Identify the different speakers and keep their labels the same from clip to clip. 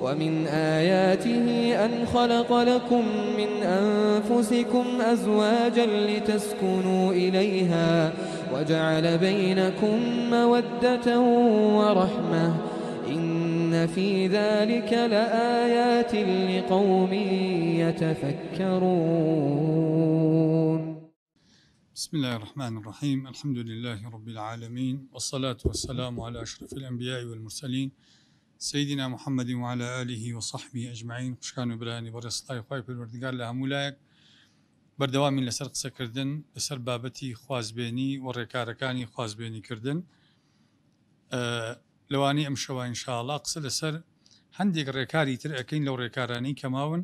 Speaker 1: ومن آياته أن خلق لكم من أنفسكم أزواجا لتسكنوا إليها وجعل بينكم مودة ورحمة إن في ذلك لآيات لقوم يتفكرون بسم الله الرحمن الرحيم الحمد لله رب العالمين والصلاة والسلام على أشرف الأنبياء والمرسلين سیدنا محمد وعلى آله وصحبه ئەجمعین پشکان و برانی بە ڕێستای خی پروردگار لە هەمولایەک بەردەوامی لەسەر قسەکردن لەسەر بابەتی خوازبێنی و ڕێکارەکانی خوازبێنیکردن لەوانی ئەم شەوە انشاءله قسە لەسەر هەندێک ڕێکاری تر ئەەکەین لەو ڕێکارانی کەماون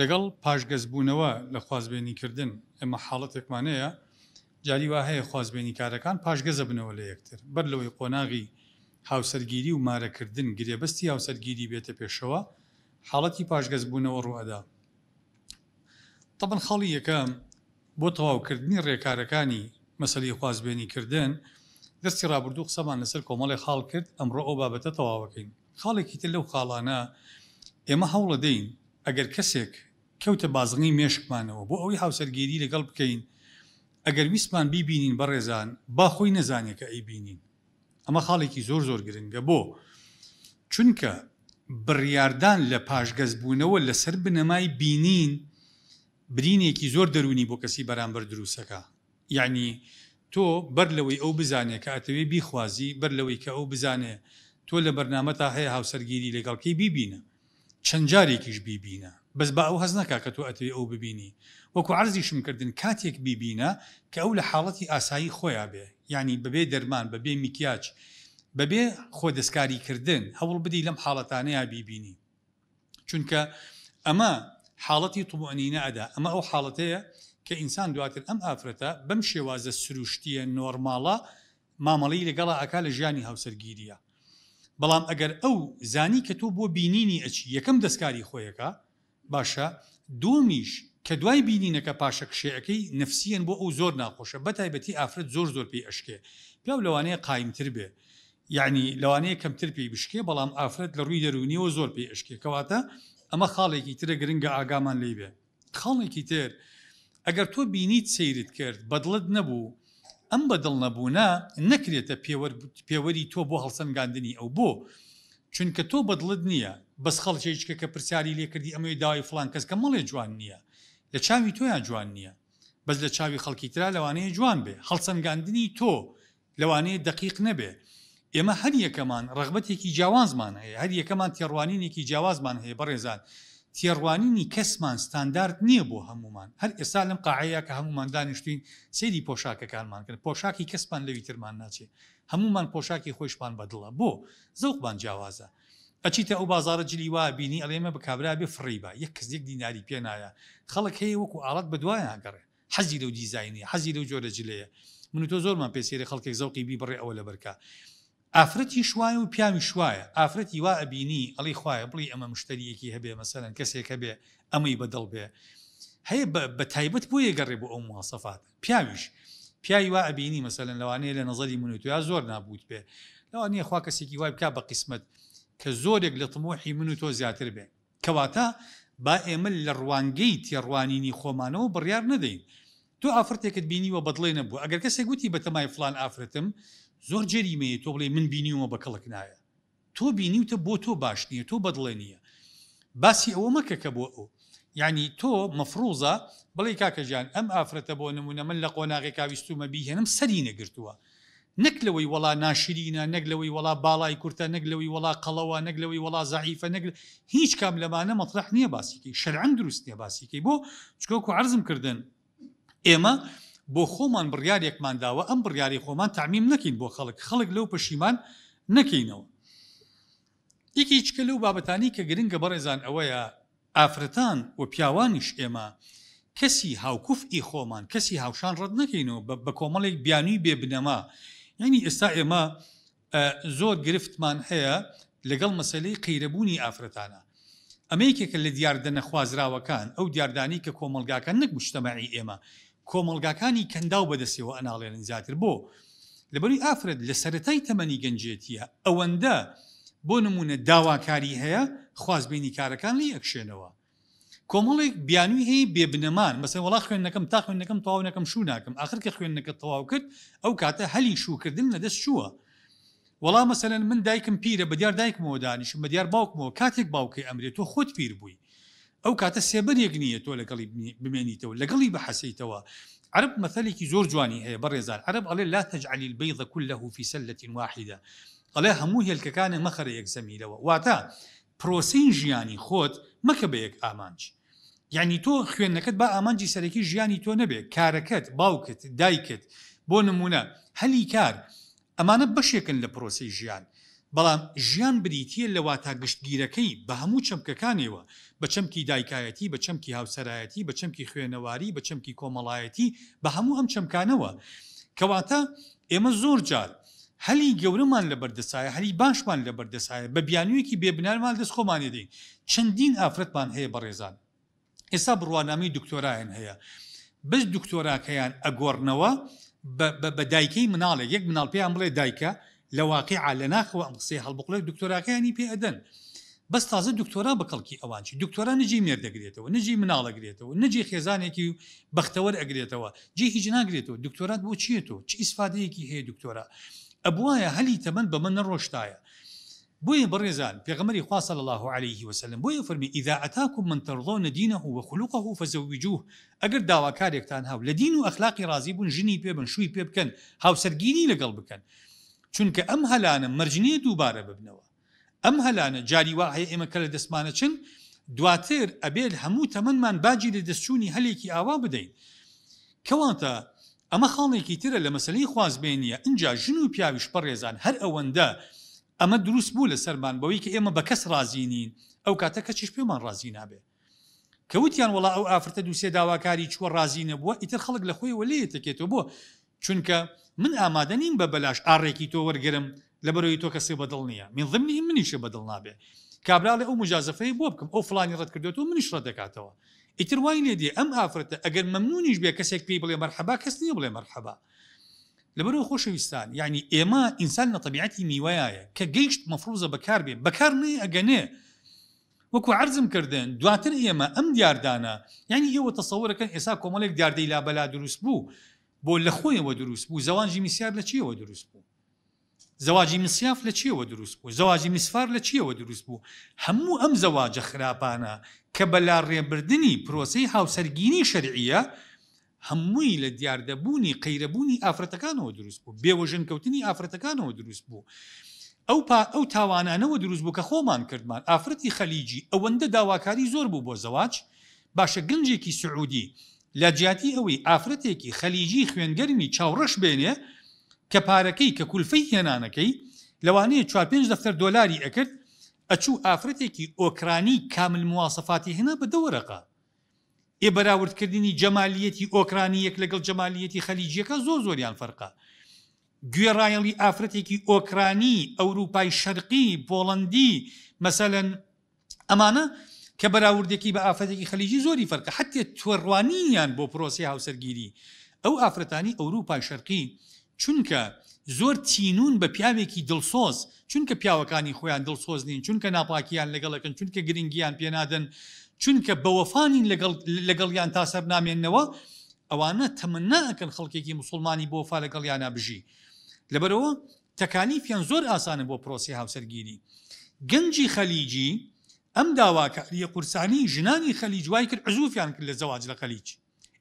Speaker 1: لەگەڵ پاشگەزبوونەوە لە خوازبێنیکردن ئەمە حاڵەتێکمانەیە جاری وا هەیە خوازبێنی کارەکان پاشگەزە بنەوە لە یەکتر بەر لەوەی قۆناغی هاوسەرگیری و مارەکردن گرێبستی هاوسەرگیری بێتە پێشەوە حاڵەتی پاشگەز بوونەوە ڕوەدا تەبن خەڵی یەکەم بۆ تەواوکردنی ڕێکارەکانی مەسلی خوازبێنیکردن دەستی رابرردوو قسەمان لەسەر کۆمەڵی خاڵ کرد ئەمڕۆ ئەو بابەتە تەواوەکەین خاڵێکی تر لەو خاڵانە ئێمە هەوڵە دەین ئەگەر کەسێک کەوتە بازغنی مێشکمانەوە بۆ ئەوی هاوسەرگیری لەگەڵ بکەین ئەگەر ویسمان بیبینین بەڕێزان با خۆی نەزانێکە ئەی بینین ئەمە خاڵێکی زۆر زۆر گرنگە بۆ چونکە بڕاردان لە پاشگەزبوونەوە لەسەر بنەمای بینین برینێکی زۆر دەرونی بۆ کەسی بەرامبەر دروستەکە یعنی تۆ بەر لەوەی ئەو بزانێت کە ئەتەوێ بیخوازی بەر لەوەی کە ئەو بزانێ تۆ لە بەرنامە تا هەیە هاوسەرگیری لەگەڵکەی بیبینە چەند جارێکیش بیبینە بەس بە ئەو هەز نکا کە تۆ ئەتەوێ ئەو ببینی وەکو عرزیشم کردن کاتێک بیبینە کە ئەو لە حاڵەتی ئاسایی خۆیان بێ ینی ببێ دەرمان بەبێ میکیاج بەبێ خۆدەستکاری کردن هەوڵ بدی لەم حاڵەتانەیە بیبینی چونکە ئەمە حاڵەتی تومانینە ئەدا ئەمە ئەو حاڵەتەیە کە ئینسان دواتر ئەم ئافرەتە بەم شێوازە سروشتیە نۆرمماڵە مامەڵی لەگەڵا ئاکا لە ژیانی هاوسەرگیریە بەڵام ئەگەر ئەو زانی کە تۆ بۆ بینینی ئەچی یەکەم دەستکاری خۆیەکە باشە دومیش کە دوای بینینەکە پاشە کشەکەی نفسیان بۆ ئەو زۆر ناخۆشە بەتایبەتی ئافرەت زۆر زۆر پێی ئەشکێ پیا لەوانەیە قایمتر بێ یعنی لەوانەیە کەمتر پێی بشکێ بەڵام ئافرەت لە ڕووی دەرونیەوە زۆر پێی ئەشکێکەواتە ئەمە خاڵێکی ترە گرنگە ئاگامان لی بێ خاڵێکی تر ئەگەر تۆ بینیت سیرت کرد بەدڵت نەبوو ئەم بەدڵ نەبوونا نەکرێتە پێوەری تۆ بۆ هەڵسەنگاندنی ئەو بۆ چونکە تۆ بەدڵت نییە بەس خەڵکێککە کە پرسیاری لێکردی ئەمەی داوای فلان کەس کە مەڵێ جوان نییە لە چاوی تۆیان جوان نییە بەس لە چاوی خەڵکی تررا لەوانەیە جوان بێ هەڵسەنگاندنی تۆ لەوانەیە دقیق نەبێ ئێمە هەر یەکەمان ڕغبەتێکی جیاوازمان هەیە هەر یەکەمان تێڕوانینێکی جیاوازمان هەیە بەڕێزان تێڕوانینی کەسمان ستاندارد نییە بۆ هەمومان هەر ئێستا لەم قاعەیە کە هەمومان دانیشتین سێدی پۆشاکەکانمان کرد پۆشاکی کەسمان لەوی ترمان ناچێت هەمومان پۆشاکی خۆشمان بەدڵە بۆ زەوقمان جیاوازە ئەچیتە ئەو بازارە جلی وا بینی ئەڵێمە بە کابرا بێ فریبە یەک کەسێک دیناری پێ نایە خەڵک هەیە وەکو ئاڵات بەدوایان گەڕێ حەزی لەو دیزایانی حەزی لەو جۆرە جلەیە من تۆ زۆرمان پێسیێری خەڵکێک زەوقی بی بڕێ ئەوە لە بەرکە ئافرەتی شوایە و پیاوی شوایە ئافرەتی وا ئەبینی ئەڵی خوایە بڵی ئەمە مشتریەکی هەبێ مەسەرەن کەسێکە بێ ئەمەی بەدڵ بێ هەیە بە تایبەت بۆ یەگەڕێ بۆ ئەو موواسەفات پیاویش پیاوی وا ئەبینی مەسەن لەوانەیە لە نظری منوتیا زۆر نابوت بێ لەوان نیە خوا کەسێکی وای بک بە قسمت کە زۆرێک لە تمۆحی من و تۆ زیاتر بێ کەواتە با ئێمە لە ڕوانگەی تێڕوانینی خۆمانەوە بڕیار نەدەین تۆ ئافرەتێکت بینیوە بەدڵێ نەبوو ئەگەر کەسێک گوتی بەتەمای فلان ئافرەتم زۆر جەریمەیە تۆ بڵێ من بینیوە بە کەڵک نایە تۆ بینیوتە بۆ تۆ باش نییە تۆ بەدڵێ نییە باسی ئەوە مەکە کە بۆ ئەو یعنی تۆ مەفروزە بڵێ کاکەژیان ئەم ئافرەتە بۆ نمونە من لە قۆناغێکاویستومە بیهێنم سەری نەگرتووە نەک لەوەی وڵا ناشرینە نەک لەوەی وڵا باڵای کورتە نەک لەوەی وڵا قەڵەوە نەک لەوەی وڵا زعیفە نەک هیچ کام لەمانە مەطرح نییە باسیکەی شەرعن دروست نیە باسیکەی بۆ چکۆکو عرزم کردن ئێمە بۆ خۆمان بڕیارێکمان داوە ئەم بڕیاری خۆمان تعمیم نەکەین بۆ خەڵک خەڵک لەو پەشیمان نەکەینەوە یکی چکە لەو بابەتانی کە گرنگگە بەڕێزان ئەوەیە ئافرەتان و پیاوانیش ئێمە کەسی هاوکوفئی خۆمان کەسی هاوشان ڕەت نەکەینەوە بە کۆمەڵێک بیانوی بێبنەما ینی ئێستا ئێمە زۆر گرفتمان هەیە لەگەڵ مەسلەی قیرەبوونی ئافرەتانە ئەمەیکێکە لە دیاردە نەخوازراوەکان ئەو دیاردانی کە کۆمەلگاکان نەک مشتتەمەعی ئێمە کۆمەلگاکانی کەنداو بەدەستەوە ئەناڵێنن زیاتر بۆ لەبەری ئافرەت لە سەتای تەمەنی گەنجێتیە ئەوەندە بۆ نمونە داواکاری هەیە خوازبینی کارەکان لی ئەکشێنەوە کۆمەڵێک بیانوی هەیە بێبنەمان مەسە وڵا خوێنەکەم تا خوێنەکەم تەواونەکەم شو ناکەم آخرکە خوێنەکە تەواو کرد ئەو کاتە هەلی شوکردن لەدەست چووە وڵا مەسەن من دایکم پیرە بە دیار دایکمەوە دانیشم بە دیار باوکمەوە کاتێک باوکی ئەمرێت تۆ خۆت پیر بووی ئەو کاتە سێبەرێک نییە تۆ لەگەڵی بمێنیتەوە لەگەڵی بە حەسەیتەوە عرب مەثلێکی زۆر جوانی هەیە بەڕێزار عرب ئەڵێ لا تەجعلی البيض كله في سلة واحدة ئەڵێ هەموو هێلکەکانە مەخەر یەک زەمیرەوە واتە پرۆسین ژیانی خۆت مەکە بەیەک ئامانج یعنی تۆ خوێندنەکەت بە ئامانجی سەرەکی ژیانی تۆ نەبێت کارەکەت باوکت دایکت بۆ نمونە هەلی کار ئەمانە بەشێکن لە پرۆسی ژیان بەڵام ژیان بریتە لەوا تا گشتگیرەکەی بە هەموو چەمکەکانەوە بە چەمکی دایکایەتی بە چەمکی هاوسەرایەتی بە چەمکی خوێنەواری بە چەمکی کۆمەڵایەتی بە هەموو ئەم چەمکانەوە کەواتە ئێمە زۆر جار هەلی گەورەمان لە بەردەسایە هەلی باشمان لە بەردەسایە بە بیانویەکی بێبنارمان دەست خۆمانێدەین چەندین ئافرەتمان هەیە بە ڕێزان ئێستا بڕوانامی دکتۆراەن هەیە بەس دکتۆراکەیان ئەگۆڕنەوە بە دایکەی مناڵێک یەک مناڵ پێیان بڵێ دایکە لە واقعی علە ناخەوە ئەم قسەی هەڵبقڵێک دکتۆراکەیانی پێ ئەدەن بەس تازە دکتۆرا بەکەڵکی ئەوانچی دکتۆرا نجی مێردەگرێتەوە نجی مناڵەگرێتەوە نجی خێزانێکی و بەختەوەر ئەگرێتەوە جێ هیچ ناگرێتەوە دکتۆرات بۆ چیێت و چ ئیسفادەیەکی هەیە دکتۆرا ئەبواە هلي تمن بە من بوي برزان في پێغمەری خوا صلى الله عليه وسلم بوي فرمي اذا اتاكم من ترضون دينه وخلقه فزوجوه اجر فەزەویجوه ئەگەر داواکارێکتان هاو لە دین رازي ئەخلاقی رازی بوون ژنی پێ بن شووی پێ بکەن هاوسەرگینی لەگەڵ بکەن چونکە ئەم هەلانە مەرجنیە دووبارە ببنەوە ئەم هەلانە جاری واهەیە ئێمە کە لە دەسمانە چن دواتر ئەبێت هەموو تەمەمان باجی لە دەستچوونی هليكي ئاوا بدەین کەواتە ئەمە خاڵێکی ترە لە مەسلەی خوازبێنیە اینجا ژن و پیاویش پەڕێزان هەر ئەوەندە ئەمە دروست بوو لە سەرمان بەوەی کە ئێمە بە کەس رازیینین ئەو کاتە کەچش پێمان رازی نابێ کەوتیان وڵا ئەو ئافرەتە دووسێ داواکاری چوە رازیینە بووە ئیتر خەڵک لە خۆی وەلەیە تەکێتەوە بۆ چونکە من ئامادە نیم بە بەلاش ئاڕێکی تۆ وەرگرم لە بەرەوەی تۆ کەسێ بەدڵ نییە من ضمنی منیشە بەدڵ نابێ کابراڵی ئەو مجازەفەی بۆ بکەم ئەو فلانی ڕەت کردێت و منیش ڕەت دەکاتەوە ئیتر وای لێدی ئەم ئافرەتە ئەگەر مەمنونیش بێ کەسێک پێی بڵێ مەرحەبا کەس نیە بڵێ مەرحەبا لەبەرەوە خۆشەویستان یعنی ئێمە ئینسان لە طبیعەتی میوایە کە گەیشت مەفروزە بەکار بێ بەکار نێ ئەگەنێ وەکو عرزم کردن دواتر ئێمە ئەم دیاردانە یعنی ئێوە تەسەورەکەن ئێسا کۆمەڵێک دیاردەی لا بەلا دروست بوو بۆ لە خۆیەوە دروست بوو زەوانجی میسیار لە چیەوە دروست بوو زەواجی مسیاف لە چیەوە دروست بوو زەواجی میسفار لە چیەوە دروست بوو هەموو ئەم زەواجە خراپانە کە بەلا ڕێبردننی پرۆسی هاوسەرگینی شەرعە هەمووی لە دیاردەبوونی قەیرەبوونی ئافرەتەکانەوە دروست بوو بێوەژن کەوتنی ئافرەتەکانەوە دروست بوو ئەو ئەو تاوانانەوە دروست بوو کە خۆمان کردمان ئافرەتی خەلیجی ئەوەندە داواکاری زۆر بوو بۆ زەواج باشە گنجێکی سعودی لە جیاتی ئەوەی ئافرەتێکی خەلیجی خوێنگەرمی چاوڕەش بێنێ کە پارەکەی کە کولفەی هێنانەکەی لەوانەیە 4 دفتەر دلاری ئەکرد ئەچوو ئافرەتێکی ئۆکرانی کامل موواسەفاتی هێنا بە دەوەرەقا ئێ بەراوردکردنی جەمالیەتی ئۆکرانیەک لەگەڵ جەمالیەتی خەلیجیەکە زۆ زۆریان فەرقا گوێڕایەڵی ئافرەتێکی ئۆکرانی ئەوروپای شەرقی پۆڵندی مەسەن ئەمانە کە بەراوردێکی بە ئافرەتێکی خەلیجی زۆری فەرکە حتێ توێڕوانیان بۆ پرۆسی هاوسەرگیری ئەو ئافرەتانی ئەوروپای شەرقی چونکە زۆر تینون بە پیاوێکی دڵسۆز چونکە پیاوەکانی خۆیان دڵسۆز نین چونکە ناپاکیان لەگەڵەکەن چونکە گرنگیان پێنادەن چونکە بەوەفانین لەگەڵیان تا سەر نامێننەوە ئەوانە تەمەناکەن خەڵکێکی مسلمانی بۆ فا لەگەڵیانە بژی لەبەرەوە تەکالیفیان زۆر ئاسانە بۆ پرۆسی هاوسەرگیری گەنجی خەلیجی ئەم داواکاریە قورسانی ژنانی خەلیجوای کرد عزوفیان کرد لە زەواج لە خەلیج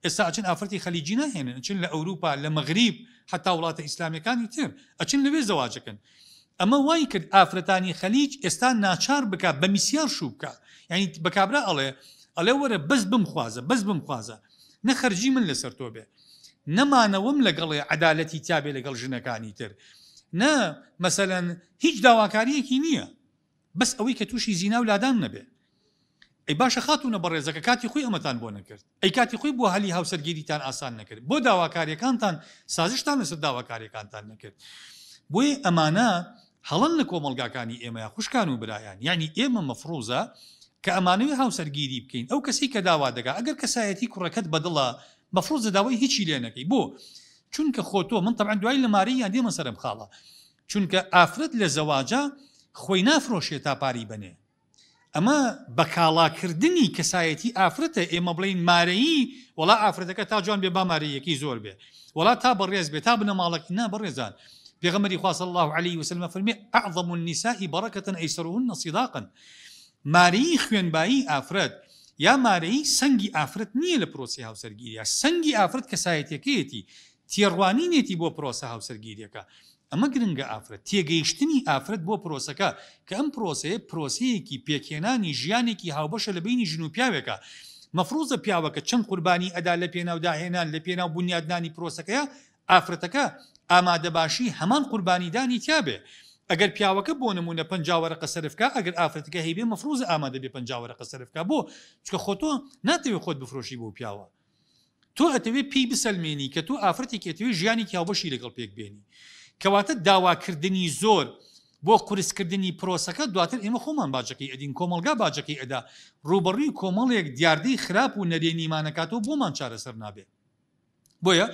Speaker 1: ئێستا ئەچن ئافرەتی خەلیجی نهێنن چن لە ئەوروپا لە مەغریب حتا وڵاتە ئیسلامیەکانی تر ئەچن لەوێ زەواجەکەن ئەمە وای کرد ئافرەتانی خەلیج ئێستا ناچار بک بە میسیار شو بکە یعنی بەکبرا ئەڵێ ئەلێ وەرە بەس بمخوازە بەس بمخوازە نەخەرجی من لەسەر تۆ بێ نەمانەوەم لەگەڵێ عدالەتی تابێ لەگەڵ ژنەکانی تر نە مەسەەن هیچ داواکاریەکی نییە بەس ئەوەی کە تووشی زینا و لادان نەبێت ئەی باشە خاتونە بە ڕێزەکە کاتی خۆی ئەمەتان بۆ نەکرد ئەی کاتی خۆی بۆ هەلی هاوسەرگیریتان ئاسان نەکرد بۆ داواکاریەکانتان سازشتان لەسەر داواکاریەکانتان نەکرد بۆی ئەمانە هەڵن لە کۆمەلگاکانی ئێمە خوشکان و برایان یعنی ئێمە مەفرۆزە کە ئەمانوی هاوسەرگیری بکەین ئەو کەسی کە داوا دەگا ئەگەر کەسایەتی کوڕەکەت بەدڵە مەفرۆزە داوای هیچی لێنەکەی بۆ چونکە خۆتۆ من تەعاان دوای لە ماری یان دێمە سەرم خاڵە چونکە ئافرەت لە زەواجە خۆی نافرۆشێت تا پاری بنێ ئەمە بە کاڵاکردنی کەسایەتی ئافرەتە ئێمە بڵین مارەیی وڵا ئافرەتەکە تا جوان بێ بامارەیەکی زۆر بێ وڵات تا بەڕێز بێ تا بنە ماڵکی نا بەڕێزان پێغمەری خواص الله عليه وسلم فەرمی ئەعظم النساء بەڕەکەتن ئەیسرون نسیداقن مارەی خوێنبایی ئافرەت یا مارەی سەنگی ئافرەت نییە لە پرۆسی هاوسەرگیریە سەنگی ئافرەت کەسایەتەکەیەتی تێڕوانینێتی بۆ پرۆسە هاوسەرگیریەکە ئەمە گرنگە ئافرەت تێگەیشتنی ئافرەت بۆ پرۆسەکە کە ئەم پرۆسەیە پرۆسەیەکی پێکێنانی ژیانێکی هاوبەشە لە بینی ژن و پیاوێکە مەفروزە پیاوەکە چەند قوربانی ئەدا لە پێناوداهێنان لە پێناو بنیادانی پرۆسەکەە ئافرەتەکە ئامادەباشی هەمان قوربانیدانی تیاابێ. ئەگەر پیاوەکە بۆ نمونە پنجاوەرە قەسەرفکە ئەگەر ئافرەتەکە هەیبێ مەفروز ئامادە بێ پنجاوەرە قەسەرفکە بۆ چکە خۆتۆ ناتەوێت خۆت بفرۆشی بۆ پیاوە. تۆ ئەتەوێت پێی بسەلمێنی کە تۆ ئافرەتێکێتەوەی ژیانی کیاوەشی لەگەڵ پێک بێنی. کەواتە داواکردنی زۆر بۆ قورسکردنی پرۆسەکە دواتر ئێمە خۆمان باجەکەی ئەدین کۆمەلگا باجەکەی ئەدا ڕوبڕی کۆمەڵێک دیاردەی خراپ و نەرێنیمانەکاتەوە بۆمان چارەسەر نابێت بۆیە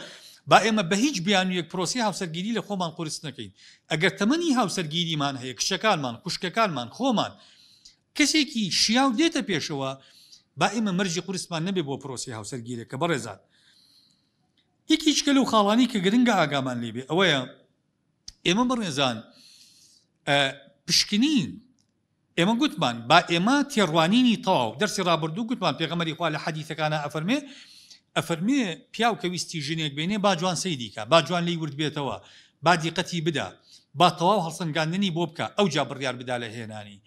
Speaker 1: با ئێمە بە هیچ بیانویەک پرۆسی هاوسەرگیری لە خۆمان قرس نەکەین ئەگەر تەمەنی هاوسەرگیریمان هەیە کشەکانمان خوشکەکانمان خۆمان کەسێکی شیاو دێتە پێشەوە با ئێمە مەرجی قورسمان نەبێ بۆ پرۆسی هاوسەرگیرێکە بەڕێزان یەکی چکە لەو خاڵانی کە گرنگە ئاگامان لێبێ ئەوەیە ئێمە بڕێزان پشکنین ئێمە گوتمان با ئێمە تێڕوانینی تەواو دەرسی رابرردوو گوتمان پێغەمەری خوا لە حەدیثەکانە ئەفەرمێ ئەفەرمێ پیاو کە ویستی ژنێک بینێ با جوان سی دیکە با جوان لی ورد بێتەوە با دیقەتی بدا با تەواو هەڵسەنگاندنی بۆ بکە ئەو جا بڕیار بدا لە هێنانی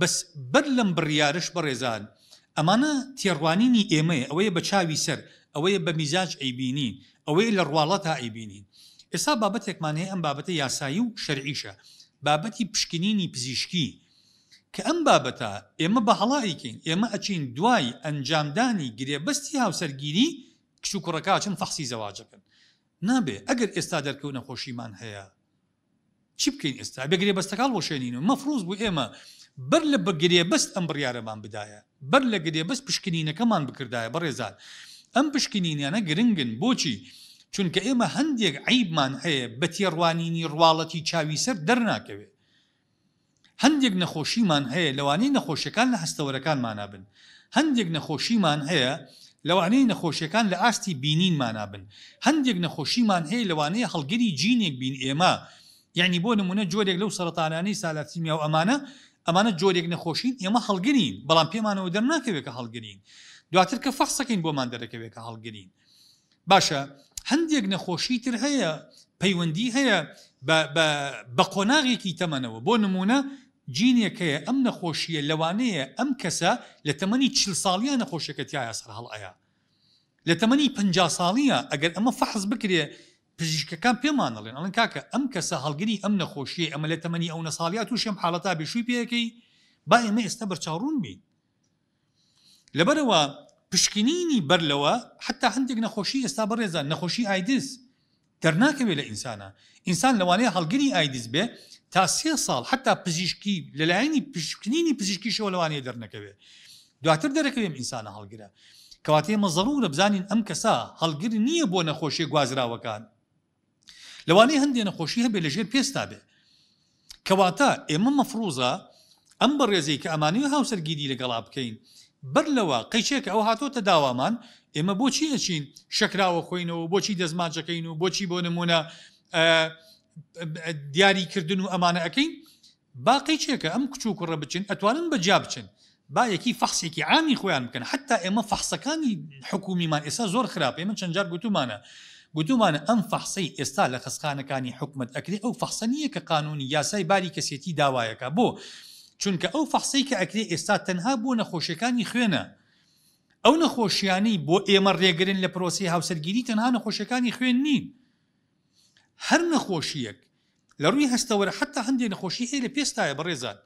Speaker 1: بەس بەر لەم بڕیارش بەڕێزان ئەمانە تێڕوانینی ئێمەیە ئەوەیە بە چاوی سەر ئەوەیە بە میزاج ئەیبینین ئەوەیە لە ڕواڵەت تا ئەیبینین ئێستا بابەتێکمان هەیە ئەم بابەتە یاسایی و شەرعیشە بابەتی پشکنینی پزیشکی کە ئەم بابەتە ئێمە بە هەڵایکەین ئێمە ئەچین دوای ئەنجامدانی گرێبستی هاوسەرگیری کش و کوڕەکچن فەخسی زەواجەکەن نابێ ئەگەر ئێستا دەرکەوت نەخۆشیمان هەیە چی بکەین ئێستا بەگرێ بەستەکان وەشێنین و مەفروز بوو ئێمە بەر لە بەگرێ بەست ئەم بڕیارەمان بدایە بەر لە گرێ بەست پشکنینەکەمان بکردایە بەڕێزان ئەم پشکنینیانە گرنگن بۆچی؟ چونکە ئێمە هەندێک عیبمان هەیە بە تێڕوانینی ڕواڵەتی چاوی سەر دەرناکەوێت هەندێک نەخۆشیمان هەیە لەوانەی نەخۆشیەکان لە هەستەوەرەکانمانابن هەندێک نەخۆشیمان هەیە لەوانەی نەخۆشیەکان لە ئاستی بینینمانابن هەندێک نەخۆشیمان هەیە لەوانەیە هەڵگەری جینێک بین ئێمە یعنی بۆ نمونە جۆرێک لەو سەرتانانەی سالاتیمیا و ئەمانە ئەمانە جۆرێک نەخۆشین ئێمە هەڵگرین بەڵام پێمانەوە دەرناکەوێت کە هەڵگرین دواتر کە فەخسەکەین بۆمان دەرەکەوێت کە هەڵگرین باشە هەندێک نەخۆشی تر هەیە پەیوەندی هەیە بە قۆناغێکی تەمەنەوە بۆ نمونە جینێکەیە ئەم نەخۆشیە لەوانەیە ئەم کەسە لە تەمەنی چل ساڵیان نەخۆشەکەتیایە سەر هەڵەیە لە تەمەنی پ ساڵیە ئەگەر ئەمە فەحز بکرێ پزیشکەکان پێمانەڵێن ئەڵن کاکە ئەم کەسە هەڵگری ئەم نەخۆشیە ئەمە لە تەمەنی ئەو نەساڵیا تووشم حالڵەتا بشووی پێەکەی با ئێمە ئێستا بەرچاوڕون بین لەبەرەوە پشکنینی بەرلەوە حتا هەندێک نەخۆشی ئێستا بەڕێزان نەخۆشی ئایدز دەرناکەوێت لە ئینسانە ئینسان لەوانەیە هەڵگری ئایدز بێ تا سێ ساڵ حتا پزیشکی لەلایەنی پشکنینی پزیشکی شەوە لەوانەیە دەرنەکەوێت دواتر دەرەکەوێم ئینسانە هەڵگرە کەواتەیە مەزەڕوورە بزانین ئەم کەسا هەڵگر نییە بۆ نەخۆشی گوازراوەکان لەوانەیە هەندێک نەخۆشی هەبێ لەژێر پێستا بێ کەواتە ئێمە مەفروزە ئەم بە ڕێزەی کە ئەمانەیە هاوسەرگیری لەگەڵا بکەین بەر لەوە قەیچێک ئەو هاتۆتە داوامان ئێمە بۆچی ئەچین شکراوە خۆینەوە بۆچی دەزمانجەکەین و بۆچی بۆ نمونە دیاریکردن و ئەمانە ئەەکەین باقی چێکە ئەم کچوو کوڕە بچین ئەتوانن بەجا بچن با یەکی فەخسێکی عامی خۆیان بکەن حتا ئێمە فەخسەکانی حکومیمان ئێستا زۆر خراپ ئێمە چەندجار گوتومانە گوتومانە ئەم فەخسی ئێستا لە خستخانەکانی حکومت ئەکری ئەو فەخسە نیە کە قانونی یاسای باری کەسێتی داوایەکە بۆ چونکە ئەو فەحسی کە ئەکرێ ئێستا تەنها بۆ نەخۆشیەکانی خوێنە ئەو نەخۆشیانی بۆ ئێمە ڕێگرن لە پرۆسی هاوسەرگیری تەنها نەخۆشەکانی خوێن نین هەر نەخۆشیەک لە ڕووی هەستەوەرە حتا هەندێک نەخۆشی هەیە لە پێستایە بەڕێزان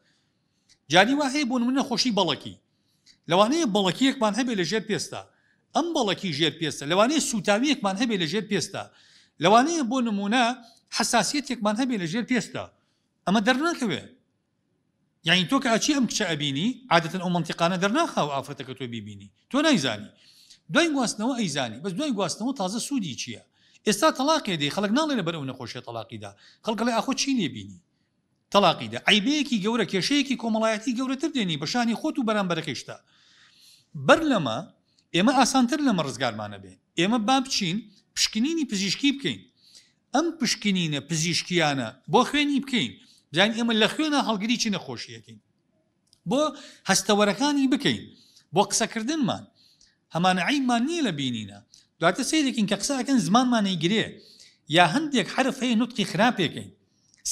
Speaker 1: جانی وا هەیە بۆ من نەخۆشی بەڵکی لەوانەیە بەڵکیەکمان هەبێ لە ژێر پێستا ئەم بەڵکی ژێر پێستە لەوانەیە سوتاویەکمان هەبێ لە ژێر پێستا لەوانەیە بۆ نمونە حساسیتێکمان هەبێ لە ژێر پێستا ئەمە دەرناکەوێت یعنی تۆ کە ئاچی ئەم کچە ئەبینی عادەتەن ئەو منتیقانە دەرناخاو ئافرەتەکە تۆ بیبینی تۆ نایزانی دوای گواستنەوە ئەیزانی بەس دوای گواستنەوە تازە سوودی چییە ئێستا تەلاقی دی خەڵک ناڵێ لە بەر ئەو نەخۆشیە تەلاقیدا خەڵک لە ئاخۆ چی لێبینی تەلاقیدا عیبەیەکی گەورە کێشەیەکی کۆمەڵایەتی گەورەتر دێنی بەشانی خۆت و بەرامبەرەکەشتا بەر لەمە ئێمە ئاسانتر لەمە ڕزگارمانە بێن ئێمە با بچین پشکنینی پزیشکی بکەین ئەم پشکنینە پزیشکیانە بۆ خوێنی بکەین بزانین ئێمە لە خوێنە هەڵگری چی نەخۆشیەکەین بۆ هەستەوەرەکانی بکەین بۆ قسەکردنمان هەمانە عیمان نییە لە بینینە دواتە سیدێکین کە قسەکەن زمانمانەی گرێ یا هەندێک حرف هەیە نوتقی خراپێکەکەین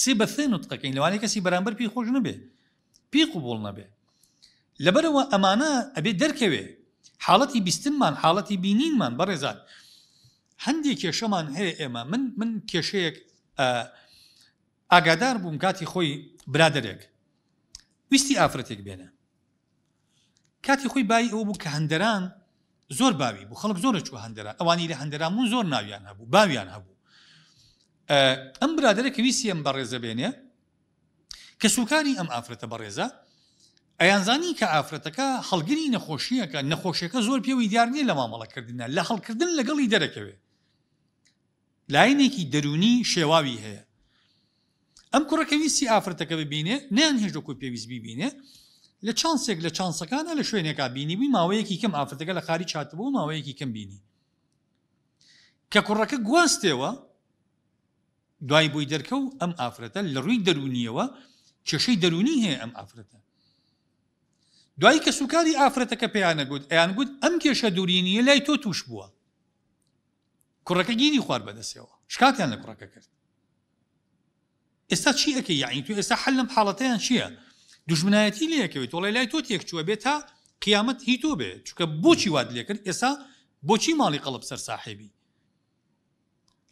Speaker 1: سێ بەثێ نوتقەکەین لەوانەیە کەسی بەرامبەر پێی خۆش نبێ پێی قوبول نەبێ لەبەرەوە ئەمانە ئەبێ دەرکەوێ حاڵەتی بیستنمان حاڵەتی بینینمان بەڕێزان هەندێک کێشەمان هەیە ئێمە من من کێشەیەک ئاگادار بووم کاتی خۆی برادێک ویستی ئافرەتێک بێنە کاتی خۆی باایی ئەو بوو کە هەندەران زۆر باوی بوو خەڵک زۆرە چوە هەندرا ئەوانی لە هەندرامون زۆر ناویان هەبوو باویان هەبوو ئەم برادێک ویستی ئەم بەڕێزە بێنێ کە سوکانی ئەم ئافرەتە بەڕێزە ئەیانزانی کە ئافرەتەکە هەڵگری نەخۆشیەکە نەخۆشیەکە زۆر پێوی دیار نیە لە مامەڵەکردە لە هەڵکردن لەگەڵی دەرەکەوێ لاینێکی دەرونی شێواوی هەیە ئەم کوڕەکەویستی ئافرەتەکە ببینێ نیان هێشتۆکوی پێویست ببینێ لە چانسێک لە چانسەکانە لە شوێنێکا بینی بی ماوەیەکی کەم ئافرەتەکە لە خاری چاتبوو ماوەیەکی کەم بینی کە کوڕەکە گواستێەوە دوای بۆی دەرکە و ئەم ئافرەتە لە ڕووی دەرونیەوە کێشەی دەرونی هەیە ئەم ئافرەتە دوای کە سوکاری ئافرەتەکە پێیانەگوت ئەیان گوت ئەم کێشە دوورینیە لای تۆ توش بووە کوڕەکە گینی خوار بەدەسەوە شکاتیان لە کوڕەکە کرد ئێستا چی ئەەکە یاعنی تو ئێستا حل لەم حاڵەتیان چییە دژمنایەتی لەکەوێت تۆڵی لای تۆ تێک چوە بێت تا قیامەت هی تۆ بێ چکە بۆچی واد لێکرد ئێستا بۆچی ماڵی قەڵب سەر ساحێبی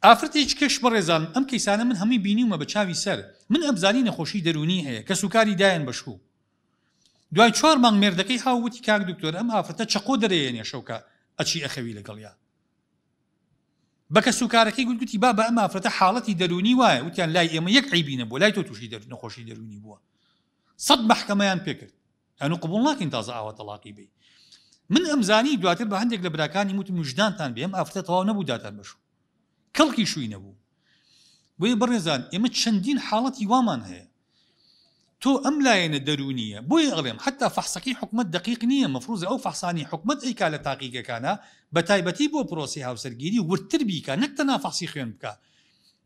Speaker 1: ئافرەت هیچ کەش بەڕێزان ئەم کەیسانە من هەمی بینیمە بە چاوی سەر من ئەبزانی نەخۆشی دەرونی هەیە کە سوکاری دایان بەشوو دوای چوار مانگ مێردەکەی هاوتی کاک دکتۆر ئەم ئافرەتە چقۆ دەرێنێ شەوکە ئەچی ئەخەوی لەگەڵیا بەکە سوکارەکەی گوتگوتی با بە ئەمافرەتە حاڵەتی دەرونی وایە وتیان لای ئێمە یەک عیبینە بۆ لای تۆ تووشی دەر نەخۆشی دەرونی بووە سەد بەحکەمەیان پێکرد ئەن قبول ناکەین تازە ئاوە تەلاقی بی من ئەمزانی دواتر بە هەندێک لە براکانی موت مژدانتان بێم ئافرەت تەواو نەبوو داتان بەشوو کەڵکی شووی نەبوو بۆی بڕێزان ئێمە چەندین حاڵەتی وامان هەیە تو املاين الدرونيه بو يغرم حتى فحصكي حكم دقيق نيه مفروض او فحصاني حكمت اي كان تحقيق كان بتايبتي بو بروسي هاو سرگيري ورتربي كان نكتنا فحصي خيون بكا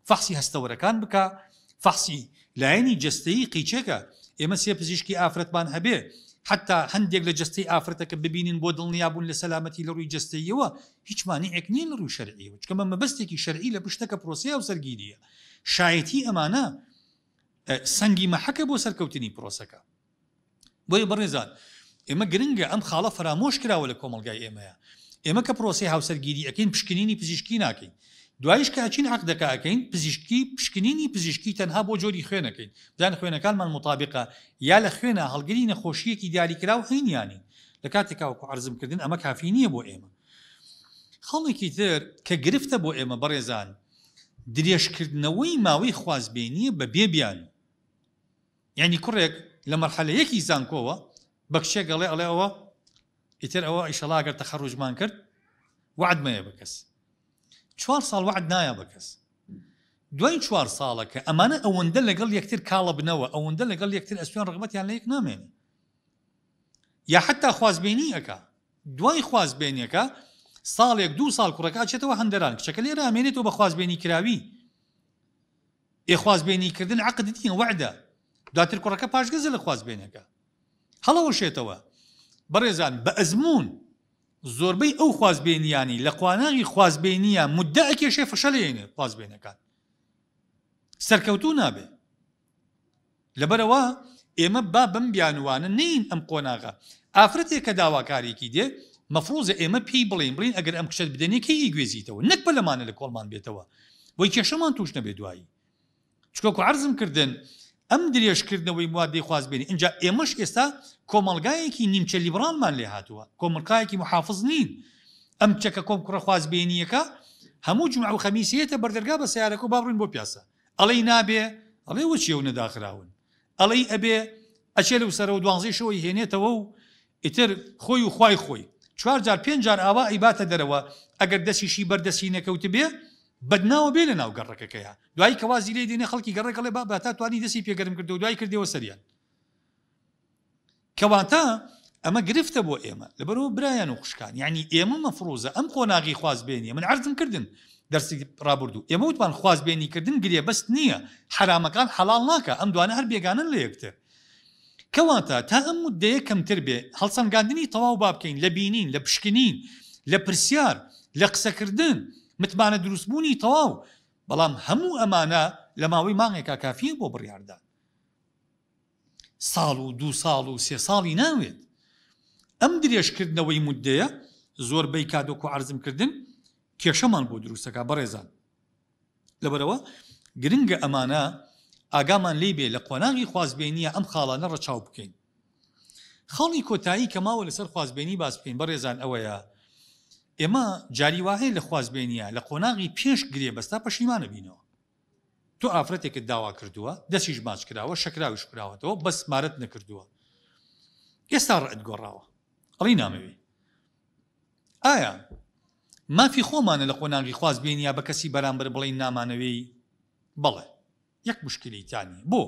Speaker 1: فحصي هستور كان بكا فحصي لايني جستي اي اما سي بزيشكي افرت بان هبي حتى هندێک لجستي افرتك ببينين بودل بۆ لسلامتي لە جستي لە ڕووی جستەیەوە هیچ مانیەک شرعي كما ما چکە مەمە بەستێکی شەرعی لە پشتەکە پرۆسیە و سەنگی مەحەکە بۆ سەرکەوتنی پرۆسەکە بۆیە بەڕێزان ئێمە گرنگە ئەم خاڵە فرامۆش کراوە لە کۆمەلگای ئێمەیە ئێمە کە پرۆسی هاوسەرگیری ئەەکەین پشکنینی پزیشکی ناکەین دوایش کاچین حق دەکەکەین پزیشکی پشکنینی پزیشکی تەنها بۆ جۆری خوێنەکەین بدان خوێنەکانمان مطابقە یا لە خوێنە هەڵگری نەخۆشیەکی دیاریکرا و هینیانی لە کاتێکاوەکو عرزمکردن ئەمە کافی نییە بۆ ئێمە خەڵێکی تر کە گرفتە بۆ ئێمە بەڕێزان درێژکردنەوەی ماوەی خوازبێنیە بە بێبیان يعني كرك لمرحلة يكي زان كوا بكشي قال لي اوا يتر اوا ان شاء الله اگر تخرج ما وعد ما يبكس شوار صال وعد نايا بكس دوين شوار صالك امانه او ندل قال لي كثير كالب نوا او ندل قال لي كثير اسبيون رغبتي يعني ليك نامين يا حتى خواز بيني اكا دوين خواز بيني اكا صال يك دو صال كركا اشته وهندران شكل يرى مينيتو تو بخواز بيني كراوي اخواز بيني كردن عقد دين وعده دواتر کوڕەکە پاشگەزە لە خوازبێنەکە هەڵەوە شێتەوە بەڕێزان بە ئەزمون زۆربەی ئەو خوازبێنیانی لە قواناغی خوازبێنیە مدە ئەکێشێ فشەلێنێ خوازبێنەکان سەرکەوتو نابێ لەبەرەوە ئێمە با بم بیانوانە نین ئەم قۆناغا ئافرەتێک کە داواکارێکی دێ مەفروزە ئێمە پێی بڵێن بڵین ئەگەر ئەم کشت بدەنێکی گوێزیتەوە نەک بە لەمانە لە کۆڵمان بێتەوە وەی کێشەمان توش نەبێ دوایی چکۆکو عرزم کردنن ئەم درێژکردنەوەی موادی خواست بێنی اینجا ئێمەش ئێستا کۆمەلگایەکی نیمچە لیبرالمان لێ هاتووە کۆمەلکایەکی محافظ نین ئەم چەکە کۆم کوڕە خواست بێنیەکە هەموو جمع و خەمیسیێتە بەردەرگا بە سیارەکە و باڕین بۆ پیاسە ئەڵی نابێ ئەڵێ وەچی و نەداخراون ئەڵی ئەبێ ئەچێ لە وسەر و دوانزیشەوەی هێنێتەوە و ئیتر خۆی و خی خۆی چوار جار پێنج جار ئاوا ئیباتە دەرەوە ئەگەر دەسیشی بەردەسی نەکەوت بێ بەدناوە بێ لە ناو گەڕەکەەکەیە دوای کەوا زیری دێنێ خەڵکی گەڕەکەڵێ با تا توانی دەسی پێگەرم کردو دوای کردەوە سەریان کەواتە ئەمە گرفتە بۆ ئێمە لەبەرەوە برایان و خوشکان یعنی ئێمە مەفرۆزە ئەم خۆناغی خواز بێنی من عرضم کردن دەرسی رابرردوو ئێمە وتمان خواز بێنی کردن گرێ بەست نییە حرامەکان حەڵال ناکە ئەم دوانە هەر بێگانن لە یەکتر کەواتە تا ئەم دەیە کەمتر بێ هەڵسەنگاندنی تەواو با بکەین لە بینین لە پشکنین لە پرسیار لە قسەکردن متمانە دروستبوونی تەواو بەڵام هەموو ئەمانە لە ماوەی مانگێکا کافیە بۆ بڕیاردان ساڵ و دو ساڵ و سێ ساڵی ناوێت ئەم درێژکردنەوەی مدەیە زۆربەی کادۆک و عرزمکردن کێشەمان بۆ دروستەکە بەڕێزان لەبەرەوە گرنگە ئەمانە ئاگامان لی بێ لە قۆناغی خوازبێنیە ئەم خاڵانە ڕەچاو بکەین خاڵی کۆتایی کە ماوە لەسەر خوازبێنی باس بکەین بەڕێزان ئەوەیە ئێمە جاریواهەیە لە خوازبێنیە لە قۆناغی پێش گرێ بەستا پەشیمانە بینەوە تۆ ئافرەتێکت داوا کردووە دەسیش باش کراوە شەکراویش کراوەتەوە بەسمارت نەکردووە ئێستا ڕەت گۆڕاوە ئەڵی نامەوێ ئایا مافی خۆمانە لە قۆناغی خوازبێنیە بە کەسی بەرامبەر بڵین نامانەوەی بڵێ یەک مشکلیتانی بۆ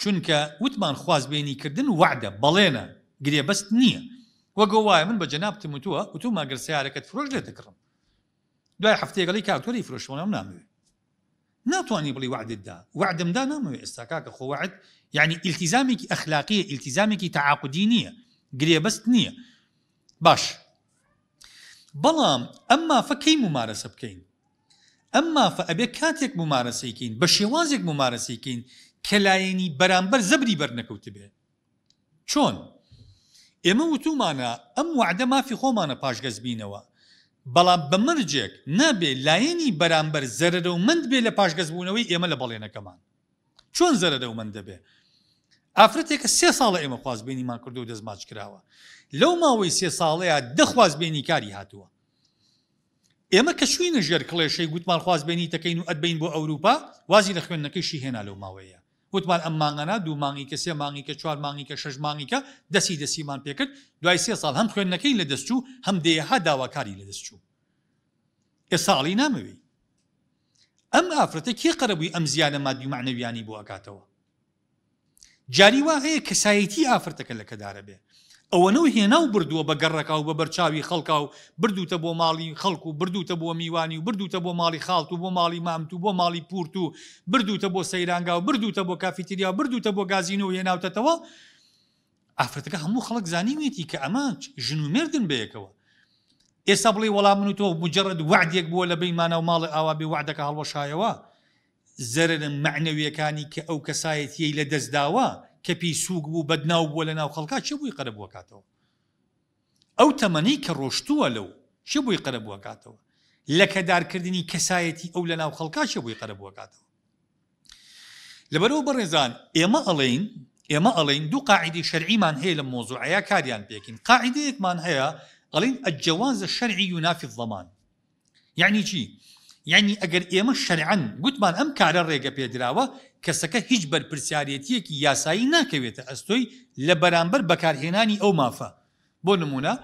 Speaker 1: چونکە وتمان خوازبێنیکردن وعدە بەڵێنە گرێبەست نییە وەگە وایە من بە جەنابتم وتووە و تو ماگەر سیارەکەت فرۆژ لي دەکڕم دوای هەفتێگەڵی کاکتۆری فرۆشوەم بلي وعد الدا وعد مدا ناموێت ئێستا کاکە وعد يعني التزامك اخلاقية التزامك تعاقدينية نییە بس نییە باش بلام اما فكي ممارسة بكين اما فابي کاتێک ممارەسەیکەین بە بشيوازك ممارەسەیکەین کە كلايني برامبر زبري بەرنەکەوت بێ ئێمە وتومانە ئەم وعدە مافی خۆمانە پاشگەزبینەوە بەڵام بەمرجێک نابێ لایەنی بەرامبەر زەرە و مند بێ لە پاشگەزبوونەوەی ئێمە لە بەڵێنەکەمان چۆن زەرە و من دەبێ ئافرەتێکە سێ ساڵە ئێمە خوازبێنیمان کرد و دەزماچ کراوە لەو ماوەی سێ ساڵەیە دەخوازبێنی کاری هاتووە ئێمە کە شووی نژێر کڵێشەی گوتمان خوازبێنی تەکەین و ئەدبین بۆ ئەوروپا وازی لە خوێندنەکەیشی هێنا لەو ماوەیە وتمان ئەم مانگەنا دوو مانگی کە سێ مانگی کە چوار مانگی کە شش مانگی کە دەسی دەسیمان پێکرد دوای سێ ساڵ هەم خوێندنەکەی لە دەستچوو هەم دێها داواکاری لە دەستچوو ئێ ساڵی نامەوی ئەم ئافرەتە کێ قەرەبووی ئەم زیانە مادی معنەویانی بۆ ئەکاتەوە جاری وا هەیە کەسایەتی ئافرەتەکە لە کەدارە بێ ئەوەنەوە هێناو بردووە بە گەڕەکە و بە بەرچاوی خەڵکا و بردوتە بۆ ماڵی خەڵکو و بردوتە بۆ میوانی و بردوتە بۆ ماڵی خاڵت و بۆ ماڵی مامت و بۆ ماڵی پورت و بردوتە بۆ سەیرانگا و بردوتە بۆ کافیتریا بردوتە بۆ گازینە و هێناوتەتەوە ئافرەتەکە هەموو خەڵک زانیوێتی کە ئەمانچ ژن و مردن بەیەکەوە ئێستا بڵێ وەڵام من و تۆ مجرد وعدێک بووە لە بینمانە و ماڵی ئاوا بێ وعدەکە هەڵەشایەوە زەرم معنەویەکانی کە ئەو کەسایەتی لە دەستداوە کەپی سووک بوو بەدناو بووە لە ناو خەڵکا چ بووی قەرە بووە کاتەوە ئەو تەمەنەی کە ڕۆشتووە لەو چ بووی قەرە بووە کاتەوە لە کەدارکردنی کەسایەتی ئەو لە ناو خەڵکا چ بووی قەرە بووە کاتەوە لەبەرەوە بەڕێزان ئێمە ئەڵین ئێمە ئەڵین دوو قاعدی شەرعیمان هەیە لە مۆزوعەیە کاریان پێکین قاعدەیەکمان هەیە ئەڵین ئەجیوازە شەرعی یونافی زەمان یعنی چی؟ یعنی ئەگەر ئێمە شەرعەن گوتمان ئەم کارە ڕێگە پێدراوە کەسەکە هیچ بەرپسیارەتیەکی یاسایی ناکەوێتە ئەستۆی لە بەرامبەر بەکارهێنانی ئەو مافە بۆ نمونە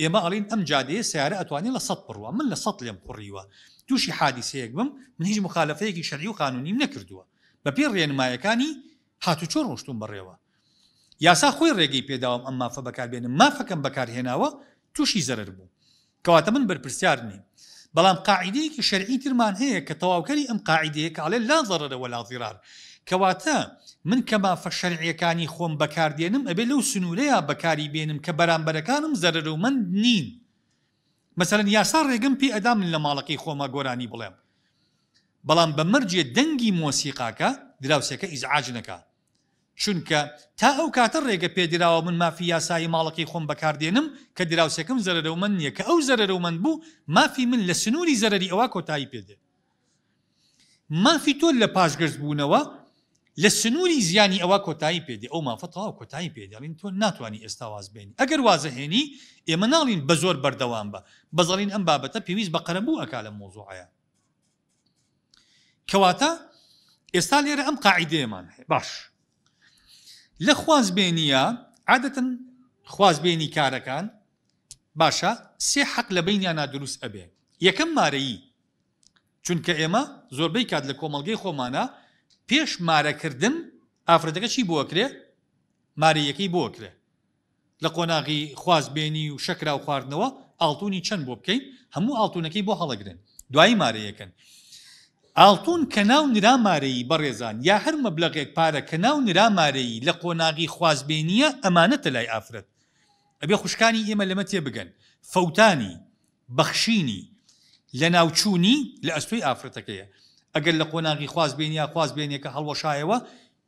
Speaker 1: ئێمە ئەڵین ئەم جادەیە سیارە ئەتوانێت لە سە پڕوە من لە سەد لێم پڕیوە تووشی حادیسەیەک بم من هیچ مخالفەیەکی شەری و قانونیم نەکردووە بە پێ ڕێنمایەکانی هاتو چۆر ڕشتون بڕێوە یاسا خۆی ڕێگەی پێداوم ئەم مافە بەکاربێنم مافەکەم بەکارهێناوە تووشی زەرر بوو کەواتە من بەرپسیار نیم بەڵام قاعدەیەکی شەرعی ترمان هەیە کە تەواوکەری ئەم قاعدەیە کە ئاڵێ لا زەرەرەوە لا زیرار کەواتە من کەما فەشەرعیەکانی خۆم بەکاردێنم ئەبێ لەو سنوورەیە بەکاری بێنم کە بەرامبەرەکانم زەرەر و من نین مثلەن یاسا ڕێگەم پێ ئەدام من لە ماڵەکەی خۆمە گۆرانی بڵێم بەڵام بە مەرجێ دەنگی مۆسیقاکە دراوسەکە ئیزعاج نەکە چونکە تا ئەو کاتە ڕێگە پێدراوە من مافی یاسایی ماڵەکەی خۆم بەکاردێنم کە دراوسەکەم زەرە و من نییە کە ئەو زەرە و من بوو مافی من لە سنووری زەرری ئەوە کۆتایی پێدێ مافی تۆ لە پاشگەشت بوونەوە لە سنووری زیانی ئەوە کۆتایی پێدێ ئەو مافتەوە کۆتایی پێداڵین تۆ ناتوانانی ئێستا وازبێنی ئەگەر وازەهێنی ئێمە ناڵین بە زۆر بەردەوام بە بەزڵین ئەم بابەتە پێویست بە قەرەبوو ئەکا لە مۆزوعە کەواتە ئێستا لێرە ئەم قاعدێمان باش. لە خوازبێنیە عادەتەن خوازبێنی کارەکان باشە سێ حەق لە بینیان نادروست ئەبێ یەکەم مارەیی چونکە ئێمە زۆربەی کات لە کۆمەلگەی خۆمانە پێش مارەکردن ئافرەتەکە چی بۆکرێ مارەیەکەی بۆکرێ لە قۆناغی خوازبێنی و شەکرا و خواردنەوە ئاڵتونی چەند بۆ بکەین هەموو ئاڵتونەکەی بۆ هەڵەگرن دوایی مارەیەکەن ئاڵتون کە ناو نرامارەی بەڕێزان یا هەر مەبلغێک پارە کە ناو نرامارەی لە قۆناغی خوازبێنیە ئەمانەتە لای ئافرەت ئەبێ خوشکانی ئێمە لەمە تێ بگەن فەوتانی بەخشینی لە ناوچوونی لە ئەستوی ئافرەتەکەیە ئەگەر لە قۆناغی خوازبێنی یا خوازبێنێکە هەڵوەشایەوە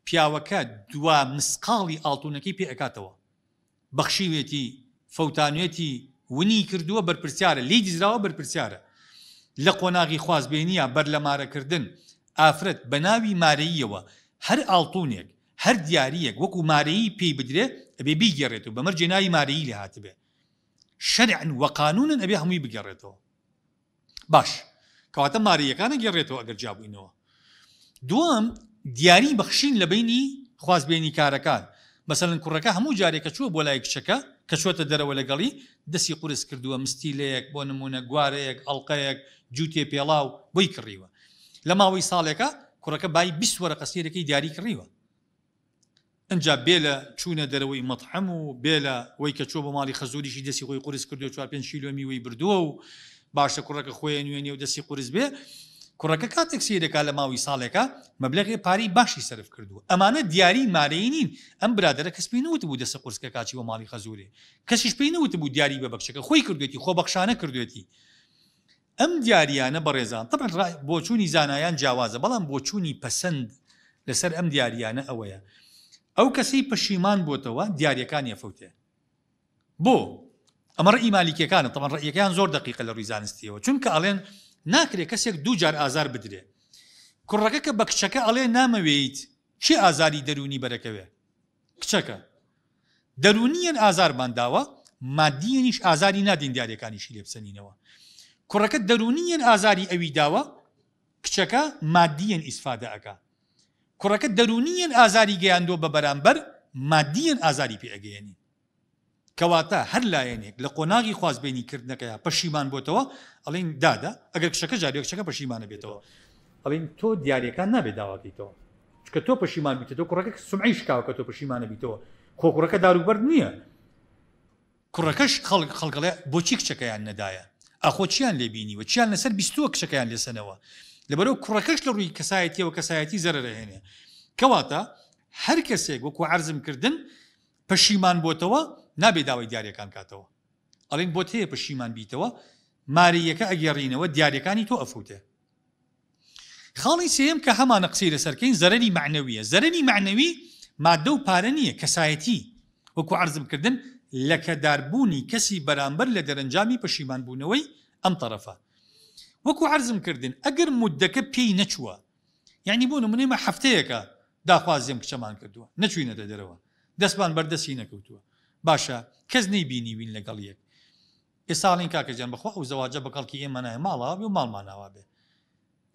Speaker 1: پیاوەکە دوا مسقاڵی ئاڵتونەکەی پێ ئەکاتەوە بەخشیوێتی فەوتانوێتی ونی کردووە بەرپرسیارە لی دیزراوە بەرپرسیارە لە قۆناغی خوازبێنیە بەرلەمارەکردن ئافرەت بە ناوی مارەییەوە هەر ئاڵتونێک هەر دیارەک وەکو مارەیی پێی بدرێت ئەبێ بیگەڕێت و بەمەرج ناوی مارەیی لە هاتبێ شەرعن وەقانونن ئەبێ هەمووی بگەڕێتەوە باش کەواتە مارەیەکانە گەڕێتەوە ئەگەر جابووینەوە دوم دیاری بەخشین لە بینی خوازبێنی کارەکان مەسەن کوڕەکە هەموو جارێکە چوە بۆ لای کچەکە کە چۆتە دەرەوە لەگەڵی دەستی قورس کردووە مستیلەیەک بۆ نمونە گوارەیەک ئەڵلقەیەک جووتێ پێڵاو بۆی کڕیوە لە ماوەی ساڵێکە کوڕەکە بای بیوەرە قەسیرەکەی دیاری کڕیوە ئەجا بێ لە چوونە دەرەوەی مەتحەم و بێ لە وی کە چۆ بە ماڵی خەزوریشی دەسی خۆی قورس کردو 4 پێ شیلۆمی وی بردووە و باشە کوڕەکە خۆیان نوێنی و دەسی قورس بێ کوڕەکە کاتێک سیرەکە لە ماوەی ساڵێکە مەبلغی پاری باشی سرف کردو ئەمانە دیاری مارەی نین ئەم برادرە کەس پێی نوت بوو دەسە قرسکە کاچی و ماڵی خەزورێ کەسیش پێی نوت بوو دیاری بە بەخشەکە خۆی کردوێتی خۆ بەخشانە کردوێتی ئەم دیاریانە بە ڕێزان تەن بۆ چووی زانایان جیاوازە بەڵام بۆ چوونی پەسەند لەسەر ئەم دیاریانە ئەوەیە ئەو کەسی پەشیمان بۆتەوە دیارەکانی فوتێ بۆ ئەمە ڕئیمالیکەکانە تەمە ڕێیەکەیان زۆر دقیقە لە ڕووی زانستیەوە چونکە ئەڵێن ناکرێت کەسێک دووجار ئازار بدرێ کوڕەکە کە بە کچەکە ئەڵێ نامەوێیت چی ئازاری دەرونی بەرەکەوێ کچەکە دەرونیەن ئازارمان داوە مادیەنیش ئازاری نادین دیارەکانیشی لێبسەنینەوە کوڕەکە دەرونیەن ئازاری ئەوی داوە کچەکە مادیەن ئیسفادەکە کوڕەکە دەرونیەن ئازاری گەیاندۆ بە بەرامبەر مادیەن ئازاری پێگەێنی کەواتە هەر لایەنێک لە قۆناغی خوازبێنی کردنەکەی پەشیمان بۆتەوە ئەڵین دادا ئەگەر کشەکە جارێکشەکە پەشیمانە بێتەوە ئەڵین تۆ دیارەکان نابێت داواکەیتەوە کە تۆ پەشیمان بیتە تۆ کوڕەکە سمعی شکاو کە تۆ پەشیمانە بیتەوە کۆکوڕەکە داروبەر نییە کوڕەکەش خەڵک خەڵکەڵێ بۆچی کچەکەیان نەدایە ئاخۆ چیان لێبینیوە چیان لەسەر بیستوە کچەکەیان لێسنەوە لەبەرەوە کوڕەکەش لە ڕووی کەسایەتیەوە کەسایەتی زەرەهێنێ کەواتە هەر کەسێک وەکو عرزم کردن پەشیمان بۆتەوە نابێ داوای دیارەکان کاتەوە ئەڵین بۆ تەیە پشیمان بیتەوە ماریەکە ئەگەڕینەوە دیارەکانی تۆ ئەفوتێ خاڵی سێم کە هەمانە قسەی لەسەرکەین زەرری معنەویە زەرری معنەوی مادە و پارە نییە کەسایەتی وەکو عرزمکردن لەکەداربوونی کەسی بەرامبەر لە دەرەنجامی پەشیمان بوونەوەی ئەم تەرەفە وەکو عرزم کردن ئەگەر مدەکە پێی نەچووە یعنی بۆ نمونێمە هەفتەیەەکە داخوازیم کچەمان کردووە نەچوینەتە دەرەوە دەستبان بەردەسی نەکەوتووە باشە کەس نیبینی وین لەگەڵ یەک ئێساڵین کاکەجان بخوا ئەو زەواجە بەکەڵکی ئێمەە ماڵاوی و ماڵماناوا بێ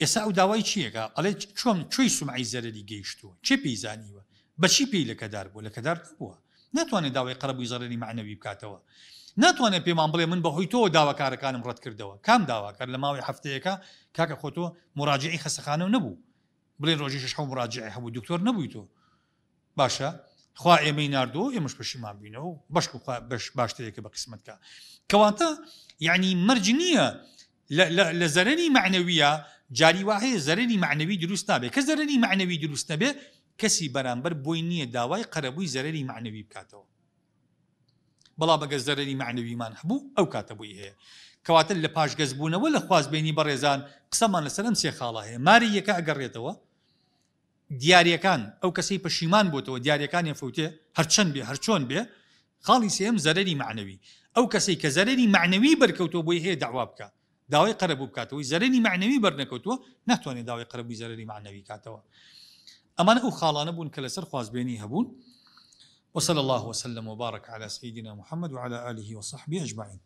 Speaker 1: ئێستا ئەو داوای چیەکە ئەڵێ چۆم چی سومعی زەرری گەیشتووە چی پێیزانیوە بەچی پێی لەکەدار بوو لەکەدار بووە ناتوانێت داوای قەرەبووی زەرری معنەوی بکاتەوە ناتوانێت پێمان بڵێ من بەهۆی تۆ داواکارەکانم ڕەت کردەوە کام داواکار لە ماوەی هەفتەیەەکە کاکە خۆتۆ مراجعی خەسەخانە نەبوو بڵێ ڕۆژی شش مراجعی هەبوو دکتۆر نەبووی تۆ باشە خوا ئێمەی نردوو ئێمەش پشیمان بینەوە و بەش بەش باشترێکە بە قسمتکە کەواتە یعنی مرج نییە لە زەرنی معنەویە جاری واهەیە زەرنی معنەوی دروست نابێ کە زەرنی معنەوی دروست نەبێ کەسی بەرامبەر بۆی نییە داوای قەرەبووی زەرری معنەوی بکاتەوە بەڵا بەگە زەرری معنەویمان هەبوو ئەو کاتە بووی هەیە کەواتە لە پاش گەزبوونەوە لە خوازبێنی بەڕێزان قسەمان لەسەرم سێ خاڵە هەیە ماری یەکە ئەگەڕێتەوە دیارەکان ئەو کەسی پەشیمان بۆتەوە دیارەکانی فوتێ هەرچەند بێ هەرچۆن بێ خاڵی سێم زەرری معنەوی ئەو کەسی کە زەرری معنەوی بەرکەوتەوە بۆی هەیە داوا بکە داوای قەرە بکاتەوەی زەرری معنەوی بەرنەکەوتوە ناتوانێت داوای قەرەبی زەرری معنەوی کاتەوە ئەمانە ئەو خاڵانە بوون کە لەسەر خوازبێنی هەبوون وصلى الله وسلم وبارك على سيدنا محمد وعلى آله وصحبه أجمعين